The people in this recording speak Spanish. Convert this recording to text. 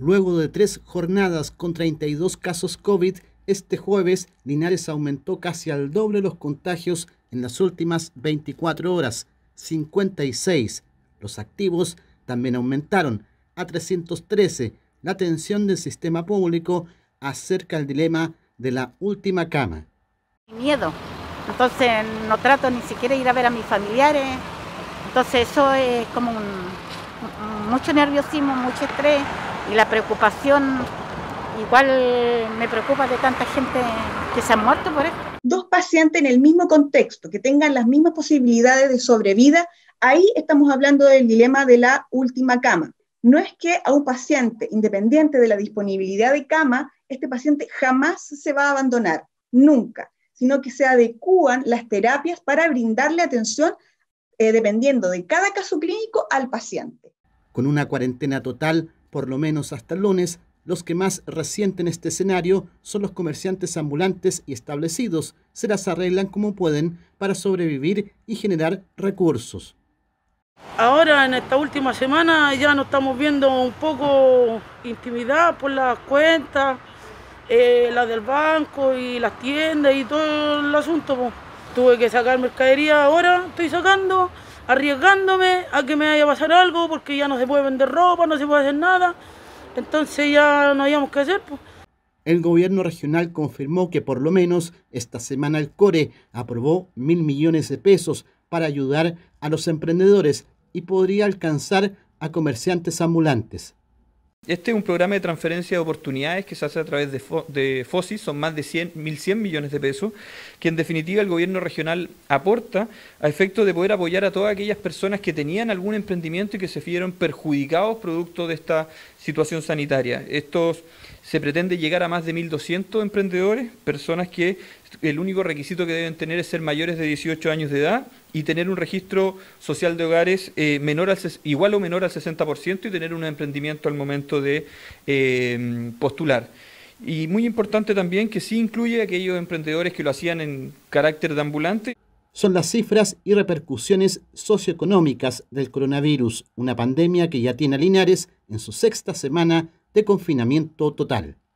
Luego de tres jornadas con 32 casos COVID, este jueves Linares aumentó casi al doble los contagios en las últimas 24 horas, 56. Los activos también aumentaron a 313. La atención del sistema público acerca el dilema de la última cama. Miedo. Entonces no trato ni siquiera ir a ver a mis familiares. Entonces eso es como mucho nerviosismo, mucho estrés y la preocupación, igual me preocupa de tanta gente que se ha muerto por esto. Dos pacientes en el mismo contexto, que tengan las mismas posibilidades de sobrevida, ahí estamos hablando del dilema de la última cama. No es que a un paciente, independiente de la disponibilidad de cama, este paciente jamás se va a abandonar, nunca, sino que se adecúan las terapias para brindarle atención eh, dependiendo de cada caso clínico al paciente. Con una cuarentena total, por lo menos hasta el lunes, los que más resienten este escenario son los comerciantes ambulantes y establecidos. Se las arreglan como pueden para sobrevivir y generar recursos. Ahora en esta última semana ya nos estamos viendo un poco intimidad por las cuentas, eh, las del banco y las tiendas y todo el asunto. Tuve que sacar mercadería ahora, estoy sacando arriesgándome a que me vaya a pasar algo porque ya no se puede vender ropa, no se puede hacer nada. Entonces ya no habíamos que hacer. Pues. El gobierno regional confirmó que por lo menos esta semana el CORE aprobó mil millones de pesos para ayudar a los emprendedores y podría alcanzar a comerciantes ambulantes. Este es un programa de transferencia de oportunidades que se hace a través de, FOSI, son más de 100, 1.100 millones de pesos, que en definitiva el gobierno regional aporta a efecto de poder apoyar a todas aquellas personas que tenían algún emprendimiento y que se vieron perjudicados producto de esta situación sanitaria. Estos se pretende llegar a más de 1.200 emprendedores, personas que el único requisito que deben tener es ser mayores de 18 años de edad y tener un registro social de hogares eh, menor al, igual o menor al 60% y tener un emprendimiento al momento de eh, postular. Y muy importante también que sí incluye a aquellos emprendedores que lo hacían en carácter de ambulante. Son las cifras y repercusiones socioeconómicas del coronavirus, una pandemia que ya tiene a Linares en su sexta semana de confinamiento total.